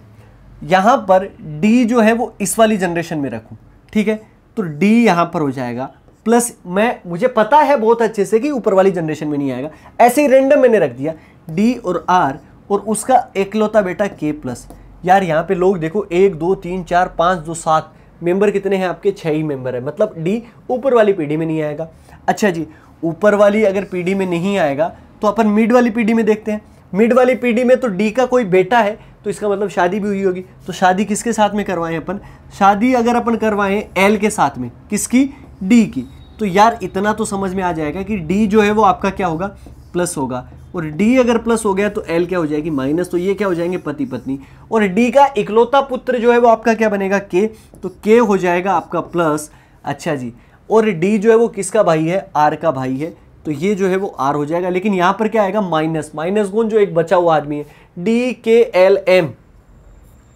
यहाँ पर डी जो है वो इस वाली जनरेशन में रखूँ ठीक है तो डी यहाँ पर हो जाएगा प्लस मैं मुझे पता है बहुत अच्छे से कि ऊपर वाली जनरेशन में नहीं आएगा ऐसे ही रेंडम मैंने रख दिया डी और आर और उसका एकलौता बेटा के प्लस यार यहाँ पे लोग देखो एक दो तीन चार पाँच दो सात मेंबर कितने हैं आपके छह ही मेंबर है मतलब डी ऊपर वाली पीढ़ी में नहीं आएगा अच्छा जी ऊपर वाली अगर पीढ़ी में नहीं आएगा तो अपन मिड वाली पीढ़ी में देखते हैं मिड वाली पीढ़ी में तो डी का कोई बेटा है तो इसका मतलब शादी भी हुई होगी तो शादी किसके साथ में करवाएं अपन शादी अगर अपन करवाएं एल के साथ में किसकी डी की तो यार इतना तो समझ में आ जाएगा कि डी जो है वो आपका क्या होगा प्लस होगा और डी अगर प्लस हो गया तो एल क्या हो जाएगी माइनस तो ये क्या हो जाएंगे पति पत्नी और डी का इकलौता पुत्र जो है वो आपका क्या बनेगा के तो के हो जाएगा आपका प्लस अच्छा जी और डी जो है वो किसका भाई है आर का भाई है तो ये जो है वो आर हो जाएगा लेकिन यहां पर क्या आएगा माइनस माइनस गुण जो एक बचा हुआ आदमी है D K L M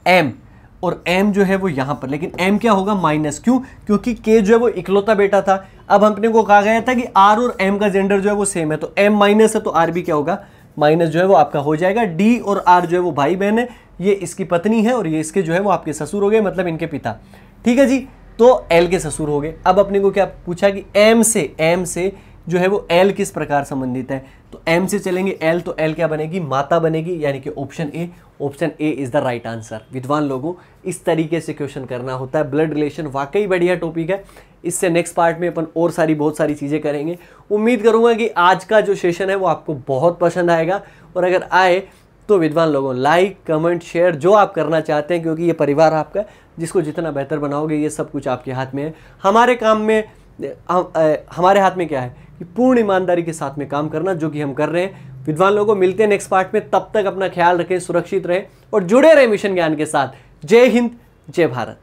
M और एम जो है वो यहां पर लेकिन एम क्या होगा माइनस क्यों क्योंकि के जो है वो इकलौता बेटा था अब हमने को कहा गया था कि आर और एम का जेंडर जो है वो सेम है तो एम माइनस है तो आर भी क्या होगा माइनस जो है वो आपका हो जाएगा डी और आर जो है वो भाई बहन है ये इसकी पत्नी है और ये इसके जो है वो आपके ससुर हो गए मतलब इनके पिता ठीक है जी तो एल के ससुर हो गए अब अपने को क्या पूछा कि एम से एम से जो है वो एल किस प्रकार संबंधित है तो एम से चलेंगे एल तो एल क्या बनेगी माता बनेगी यानी कि option A option A is the right answer विद्वान लोगों इस तरीके से क्वेश्चन करना होता है ब्लड रिलेशन वाकई बढ़िया टॉपिक है इससे नेक्स्ट पार्ट में अपन और सारी बहुत सारी चीज़ें करेंगे उम्मीद करूँगा कि आज का जो सेशन है वो आपको बहुत पसंद आएगा और अगर आए तो विद्वान लोगों लाइक कमेंट शेयर जो आप करना चाहते हैं क्योंकि ये परिवार आपका जिसको जितना बेहतर बनाओगे ये सब कुछ आपके हाथ में है हमारे काम में हम, आ, हमारे हाथ में क्या है कि पूर्ण ईमानदारी के साथ में काम करना जो कि हम कर रहे हैं विद्वान लोगों को मिलते हैं नेक्स्ट पार्ट में तब तक अपना ख्याल रखें सुरक्षित रहें और जुड़े रहें मिशन ज्ञान के साथ जय हिंद जय भारत